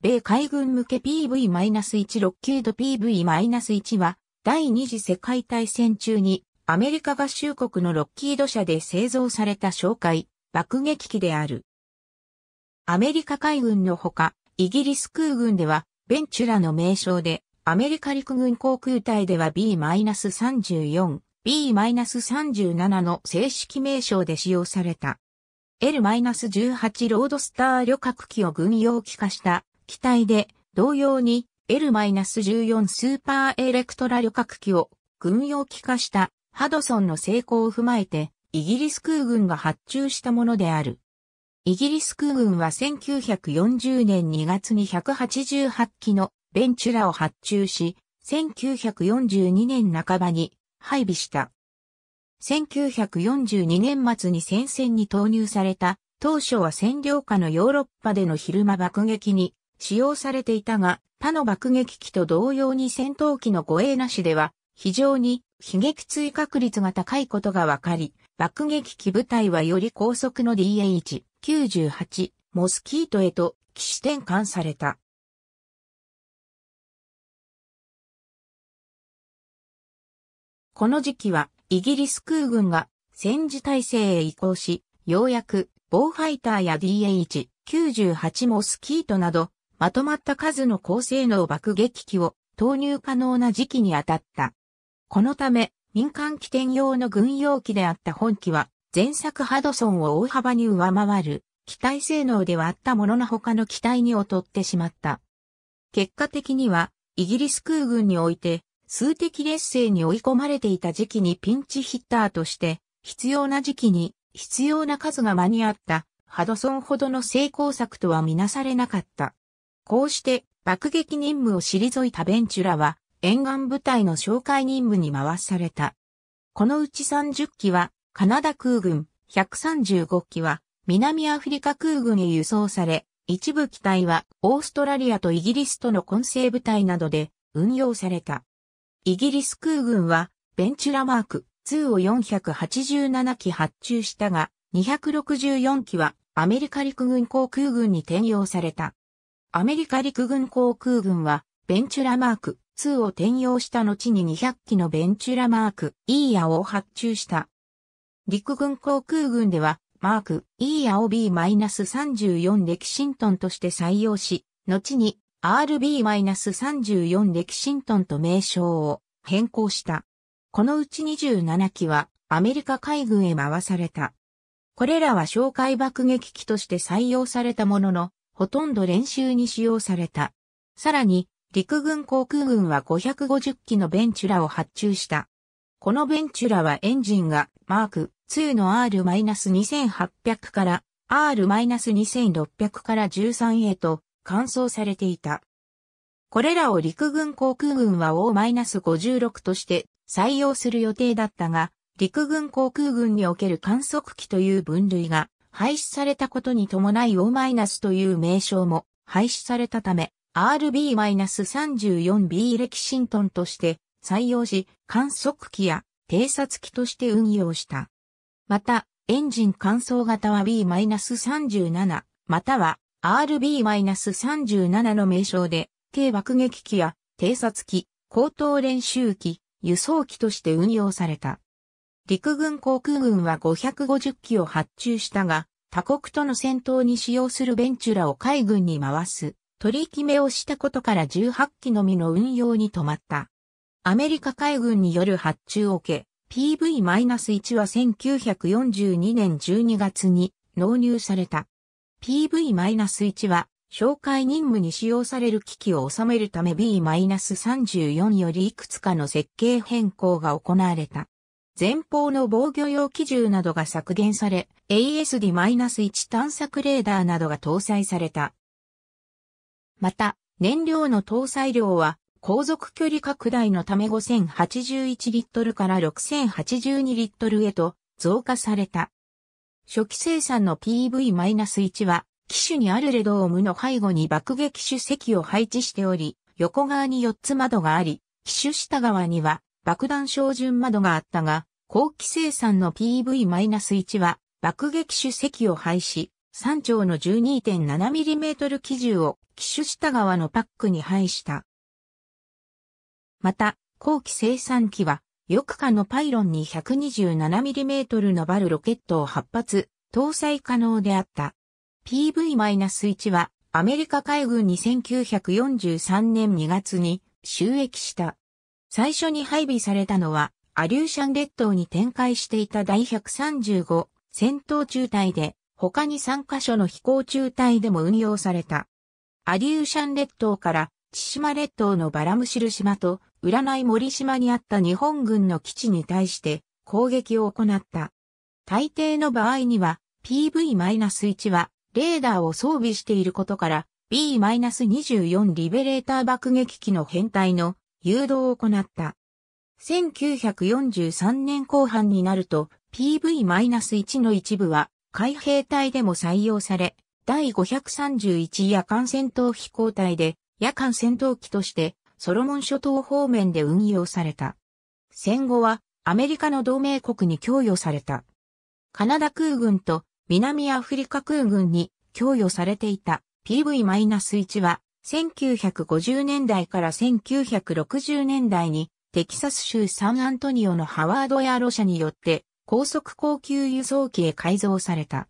米海軍向け PV-16 キ度ード PV-1 は、第二次世界大戦中に、アメリカ合衆国のロッキード社で製造された哨戒、爆撃機である。アメリカ海軍のほか、イギリス空軍では、ベンチュラの名称で、アメリカ陸軍航空隊では B-34、B-37 の正式名称で使用された。L-18 ロードスター旅客機を軍用機化した機体で、同様に L-14 スーパーエレクトラ旅客機を軍用機化したハドソンの成功を踏まえて、イギリス空軍が発注したものである。イギリス空軍は1940年2月に188機のベンチュラを発注し、1942年半ばに配備した。1942年末に戦線に投入された、当初は占領下のヨーロッパでの昼間爆撃に使用されていたが、他の爆撃機と同様に戦闘機の護衛なしでは、非常に悲劇追確率が高いことが分かり、爆撃機部隊はより高速の DH-98 モスキートへと起死転換された。この時期はイギリス空軍が戦時体制へ移行し、ようやく、ボーファイターや DH-98 モスキートなど、まとまった数の高性能爆撃機を投入可能な時期に当たった。このため、民間機転用の軍用機であった本機は、前作ハドソンを大幅に上回る、機体性能ではあったものの他の機体に劣ってしまった。結果的には、イギリス空軍において、数的劣勢に追い込まれていた時期にピンチヒッターとして、必要な時期に必要な数が間に合った、ハドソンほどの成功策とはみなされなかった。こうして爆撃任務を退いたベンチュラは沿岸部隊の紹介任務に回された。このうち30機はカナダ空軍、135機は南アフリカ空軍へ輸送され、一部機体はオーストラリアとイギリスとの混成部隊などで運用された。イギリス空軍はベンチュラマーク2を487機発注したが、264機はアメリカ陸軍航空軍に転用された。アメリカ陸軍航空軍は、ベンチュラマーク2を転用した後に200機のベンチュラマーク E アを発注した。陸軍航空軍では、マーク E アを B-34 レキシントンとして採用し、後に RB-34 レキシントンと名称を変更した。このうち27機はアメリカ海軍へ回された。これらは哨戒爆撃機として採用されたものの、ほとんど練習に使用された。さらに、陸軍航空軍は550機のベンチュラを発注した。このベンチュラはエンジンがマーク2の R-2800 から R-2600 から13へと換装されていた。これらを陸軍航空軍は O-56 として採用する予定だったが、陸軍航空軍における観測機という分類が廃止されたことに伴い O- という名称も廃止されたため、RB-34B レキシントンとして採用し、観測機や偵察機として運用した。また、エンジン乾燥型は B-37、または RB-37 の名称で、軽爆撃機や偵察機、高等練習機、輸送機として運用された。陸軍航空軍は550機を発注したが、他国との戦闘に使用するベンチュラを海軍に回す、取り決めをしたことから18機のみの運用に止まった。アメリカ海軍による発注を受け、PV-1 は1942年12月に納入された。PV-1 は紹介任務に使用される機器を収めるため B-34 よりいくつかの設計変更が行われた。前方の防御用機銃などが削減され、ASD-1 探索レーダーなどが搭載された。また、燃料の搭載量は、航続距離拡大のため5081リットルから6082リットルへと増加された。初期生産の PV-1 は、機種にあるレドームの背後に爆撃手席を配置しており、横側に4つ窓があり、機種下側には爆弾照準窓があったが、後期生産の PV-1 は爆撃手席を廃し、3丁の 12.7mm 機銃を機種下側のパックに廃した。また、後期生産機は、翼下のパイロンに 127mm のバルロケットを8発、搭載可能であった。PV-1 は、アメリカ海軍に1943年2月に収益した。最初に配備されたのは、アリューシャン列島に展開していた第135戦闘中隊で、他に3カ所の飛行中隊でも運用された。アリューシャン列島から千島列島のバラムシル島と占い森島にあった日本軍の基地に対して攻撃を行った。大抵の場合には PV-1 はレーダーを装備していることから B-24 リベレーター爆撃機の編隊の誘導を行った。1943年後半になると PV-1 の一部は海兵隊でも採用され、第531夜間戦闘飛行隊で夜間戦闘機としてソロモン諸島方面で運用された。戦後はアメリカの同盟国に供与された。カナダ空軍と南アフリカ空軍に供与されていた PV-1 は1950年代から1960年代にテキサス州サンアントニオのハワードやロ社によって高速高級輸送機へ改造された。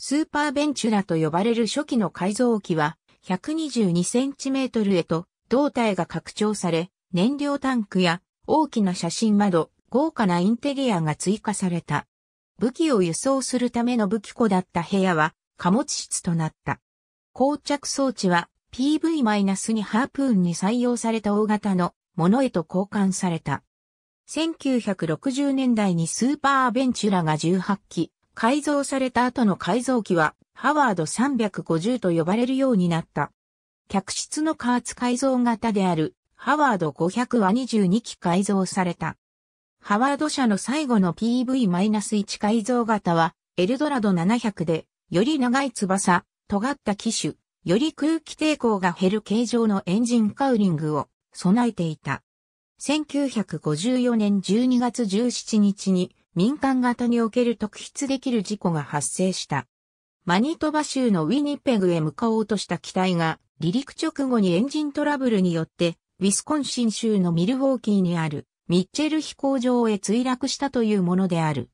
スーパーベンチュラと呼ばれる初期の改造機は 122cm へと胴体が拡張され、燃料タンクや大きな写真窓、豪華なインテリアが追加された。武器を輸送するための武器庫だった部屋は貨物室となった。膠着装置は PV-2 ハープーンに採用された大型のものへと交換された。1960年代にスーパーアベンチュラが18機、改造された後の改造機はハワード350と呼ばれるようになった。客室の加圧改造型であるハワード500は22機改造された。ハワード社の最後の PV-1 改造型はエルドラド700でより長い翼、尖った機種、より空気抵抗が減る形状のエンジンカウリングを備えていた。1954年12月17日に民間型における特筆できる事故が発生した。マニトバ州のウィニペグへ向かおうとした機体が離陸直後にエンジントラブルによってウィスコンシン州のミルウォーキーにあるミッチェル飛行場へ墜落したというものである。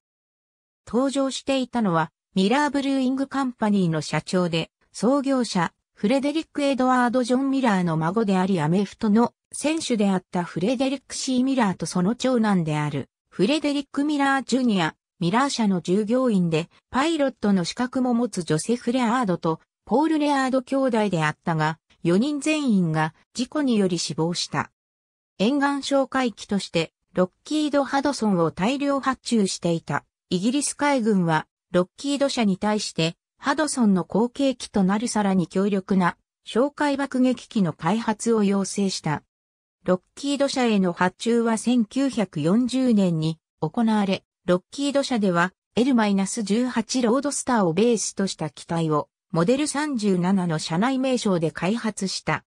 登場していたのはミラーブルーイングカンパニーの社長で創業者フレデリック・エドワード・ジョン・ミラーの孫でありアメフトの選手であったフレデリック・シー・ミラーとその長男である、フレデリック・ミラー・ジュニア、ミラー社の従業員で、パイロットの資格も持つジョセフ・レアードと、ポール・レアード兄弟であったが、4人全員が事故により死亡した。沿岸哨戒機として、ロッキード・ハドソンを大量発注していた。イギリス海軍は、ロッキード社に対して、ハドソンの後継機となるさらに強力な、哨戒爆撃機の開発を要請した。ロッキード社への発注は1940年に行われ、ロッキード社では L-18 ロードスターをベースとした機体をモデル37の社内名称で開発した。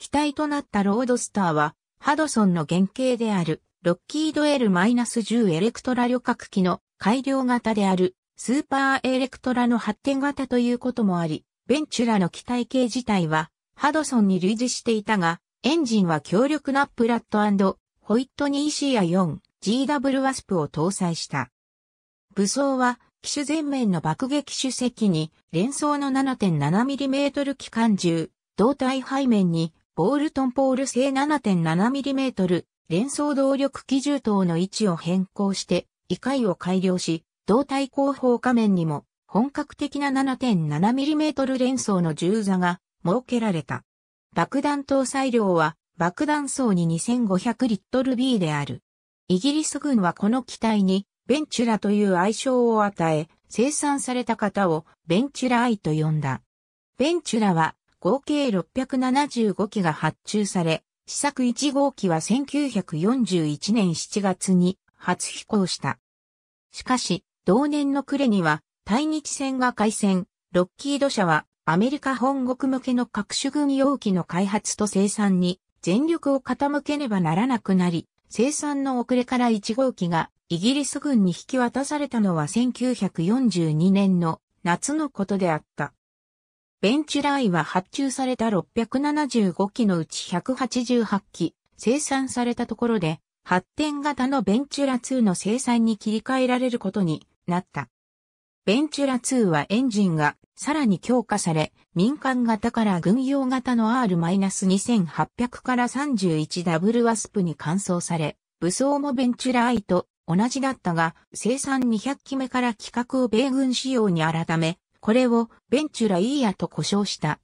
機体となったロードスターはハドソンの原型であるロッキード L-10 エレクトラ旅客機の改良型であるスーパーエレクトラの発展型ということもあり、ベンチュラの機体系自体はハドソンに類似していたが、エンジンは強力なプラットホイットニーシア 4GW ワスプを搭載した。武装は機種前面の爆撃手席に連装の 7.7mm 機関銃、胴体背面にボールトンポール製 7.7mm 連装動力機銃等の位置を変更して異界を改良し、胴体後方下面にも本格的な 7.7mm 連装の銃座が設けられた。爆弾搭載量は爆弾層に2500リットル B である。イギリス軍はこの機体にベンチュラという愛称を与え、生産された方をベンチュラ I と呼んだ。ベンチュラは合計675機が発注され、試作1号機は1941年7月に初飛行した。しかし、同年の暮れには、対日戦が開戦、ロッキード社はアメリカ本国向けの各種軍用機の開発と生産に全力を傾けねばならなくなり、生産の遅れから1号機がイギリス軍に引き渡されたのは1942年の夏のことであった。ベンチュライは発注された675機のうち188機生産されたところで、発展型のベンチュラ2の生産に切り替えられることになった。ベンチュラ2はエンジンがさらに強化され、民間型から軍用型の R-2800 から 31W ワスプに換装され、武装もベンチュラ I と同じだったが、生産200機目から規格を米軍仕様に改め、これをベンチュライーヤと呼称した。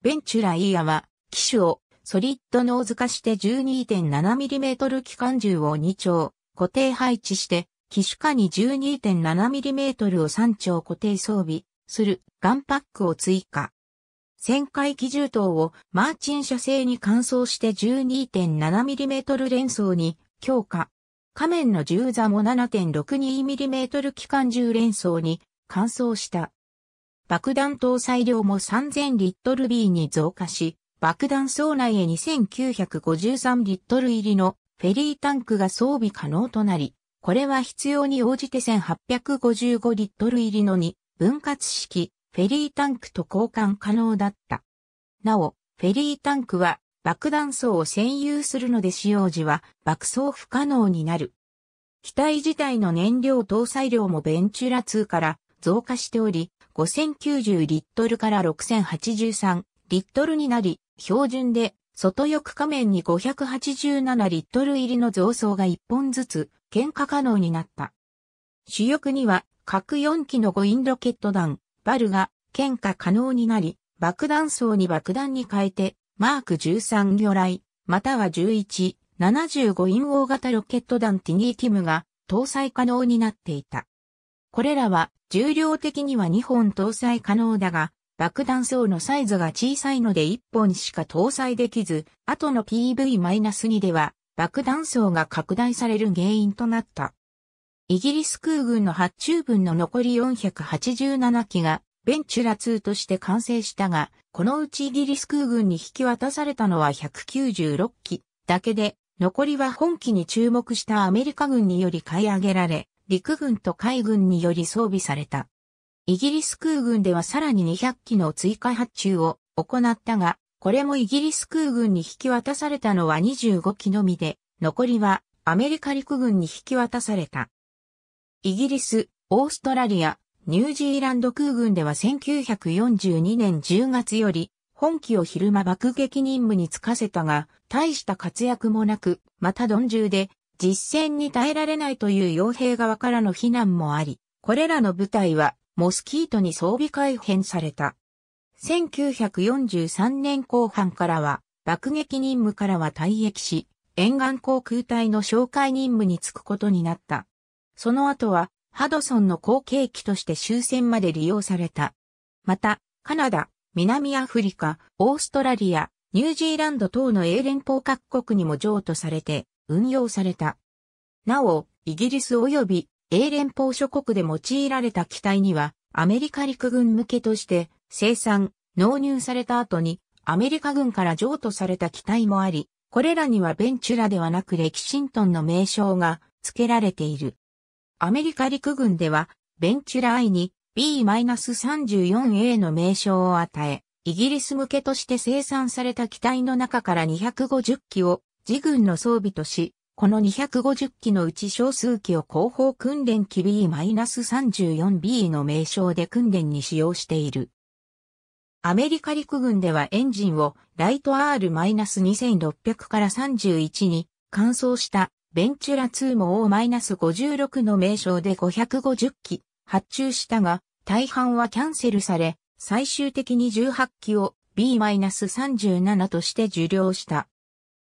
ベンチュライーヤは、機種をソリッドノーズ化して 12.7mm 機関銃を2丁固定配置して、機種下に 12.7mm を3丁固定装備、するガンパックを追加。旋回機銃筒をマーチン射精に換装して 12.7mm 連装に強化。仮面の銃座も 7.62mm 機関銃連装に換装した。爆弾搭載量も3000リットル B に増加し、爆弾層内へ2953リットル入りのフェリータンクが装備可能となり、これは必要に応じて1855リットル入りの2分割式フェリータンクと交換可能だった。なお、フェリータンクは爆弾層を占有するので使用時は爆走不可能になる。機体自体の燃料搭載量もベンチュラ2から増加しており、5090リットルから6083リットルになり、標準で外翼仮面に587リットル入りの増装が1本ずつ、喧嘩可能になった。主翼には各4機の5インロケット弾、バルが、喧嘩可能になり、爆弾層に爆弾に変えて、マーク13魚雷、または11、75イン大型ロケット弾ティニーキムが搭載可能になっていた。これらは重量的には2本搭載可能だが、爆弾層のサイズが小さいので1本しか搭載できず、後の PV-2 では爆弾層が拡大される原因となった。イギリス空軍の発注分の残り487機が、ベンチュラ2として完成したが、このうちイギリス空軍に引き渡されたのは196機だけで、残りは本機に注目したアメリカ軍により買い上げられ、陸軍と海軍により装備された。イギリス空軍ではさらに200機の追加発注を行ったが、これもイギリス空軍に引き渡されたのは25機のみで、残りはアメリカ陸軍に引き渡された。イギリス、オーストラリア、ニュージーランド空軍では1942年10月より、本機を昼間爆撃任務に就かせたが、大した活躍もなく、また鈍重で、実戦に耐えられないという傭兵側からの非難もあり、これらの部隊は、モスキートに装備改変された。1943年後半からは、爆撃任務からは退役し、沿岸航空隊の紹介任務に就くことになった。その後はハドソンの後継機として終戦まで利用された。また、カナダ、南アフリカ、オーストラリア、ニュージーランド等の英連邦各国にも譲渡されて運用された。なお、イギリス及び英連邦諸国で用いられた機体には、アメリカ陸軍向けとして生産、納入された後に、アメリカ軍から譲渡された機体もあり、これらにはベンチュラではなくレキシントンの名称が付けられている。アメリカ陸軍では、ベンチュラ I に B-34A の名称を与え、イギリス向けとして生産された機体の中から250機を自軍の装備とし、この250機のうち少数機を後方訓練機 B-34B の名称で訓練に使用している。アメリカ陸軍ではエンジンをライト R-2600 から31に換装したベンチュラ2も O-56 の名称で550機発注したが、大半はキャンセルされ、最終的に18機を B-37 として受領した。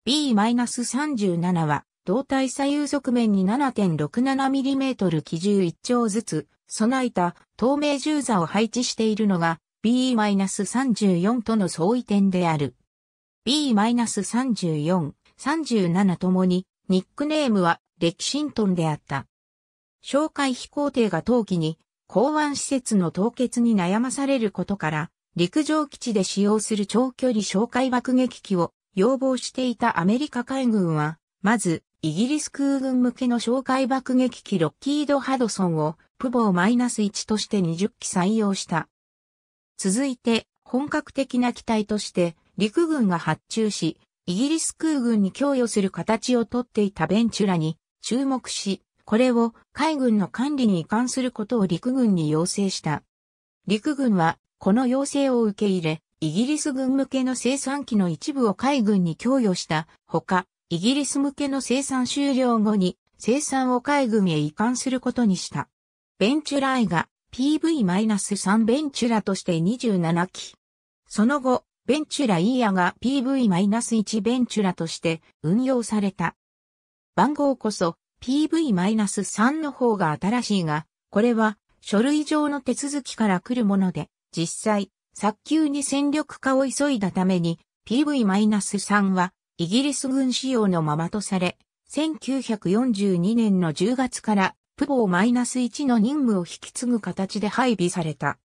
B-37 は、胴体左右側面に 7.67mm 機銃1丁ずつ備えた透明銃座を配置しているのが B-34 との相違点である。B-34、37ともにニックネームはレキシントンであった。紹介飛行艇が冬季に港湾施設の凍結に悩まされることから、陸上基地で使用する長距離紹介爆撃機を要望していたアメリカ海軍は、まず、イギリス空軍向けの紹介爆撃機ロッキード・ハドソンを、プボー -1 として20機採用した。続いて、本格的な機体として、陸軍が発注し、イギリス空軍に供与する形をとっていたベンチュラに注目し、これを海軍の管理に移管することを陸軍に要請した。陸軍はこの要請を受け入れ、イギリス軍向けの生産機の一部を海軍に供与したほか、イギリス向けの生産終了後に生産を海軍へ移管することにした。ベンチュラ I が PV-3 ベンチュラとして27機。その後、ベンチュラ EA が PV-1 ベンチュラとして運用された。番号こそ PV-3 の方が新しいが、これは書類上の手続きから来るもので、実際、早急に戦力化を急いだために PV-3 はイギリス軍仕様のままとされ、1942年の10月からプボー -1 の任務を引き継ぐ形で配備された。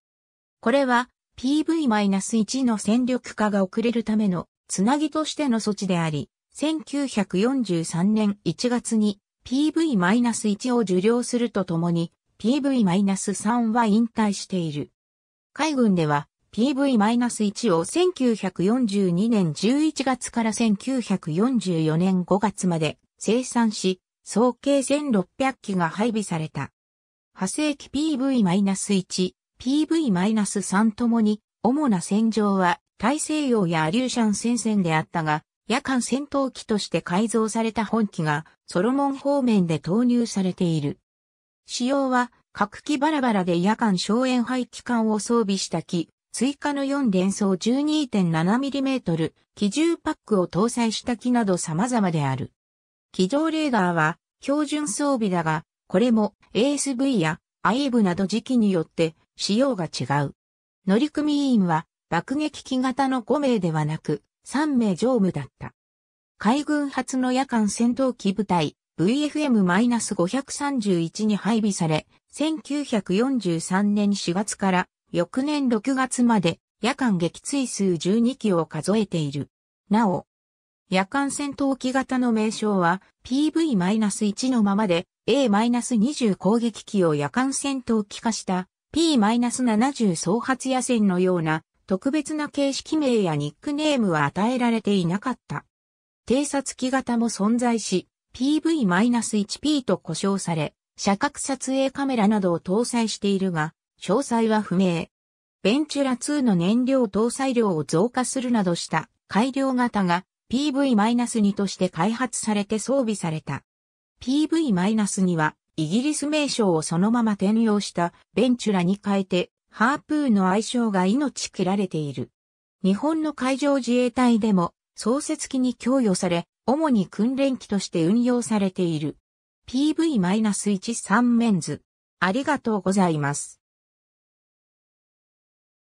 これは PV-1 の戦力化が遅れるためのつなぎとしての措置であり、1943年1月に PV-1 を受領するとともに PV-3 は引退している。海軍では PV-1 を1942年11月から1944年5月まで生産し、総計1600機が配備された。派生機 PV-1 t v 3ともに、主な戦場は大西洋やアリューシャン戦線であったが、夜間戦闘機として改造された本機がソロモン方面で投入されている。使用は各機バラバラで夜間省エ排気管を装備した機、追加の4連装 12.7mm 機銃パックを搭載した機など様々である。機動レーダーは標準装備だが、これも ASV や i v など時期によって仕様が違う。乗組員は爆撃機型の5名ではなく3名乗務だった。海軍初の夜間戦闘機部隊 VFM-531 に配備され、1943年4月から翌年6月まで夜間撃墜数12機を数えている。なお、夜間戦闘機型の名称は PV-1 のままで A-20 攻撃機を夜間戦闘機化した P-70 総発野戦のような特別な形式名やニックネームは与えられていなかった。偵察機型も存在し、PV-1P と呼称され、射角撮影カメラなどを搭載しているが、詳細は不明。ベンチュラ2の燃料搭載量を増加するなどした改良型が PV-2 として開発されて装備された。PV-2 はイギリス名称をそのまま転用したベンチュラに変えて、ハープーの愛称が命切られている。日本の海上自衛隊でも創設機に供与され、主に訓練機として運用されている。PV-13 メンズ。ありがとうございます。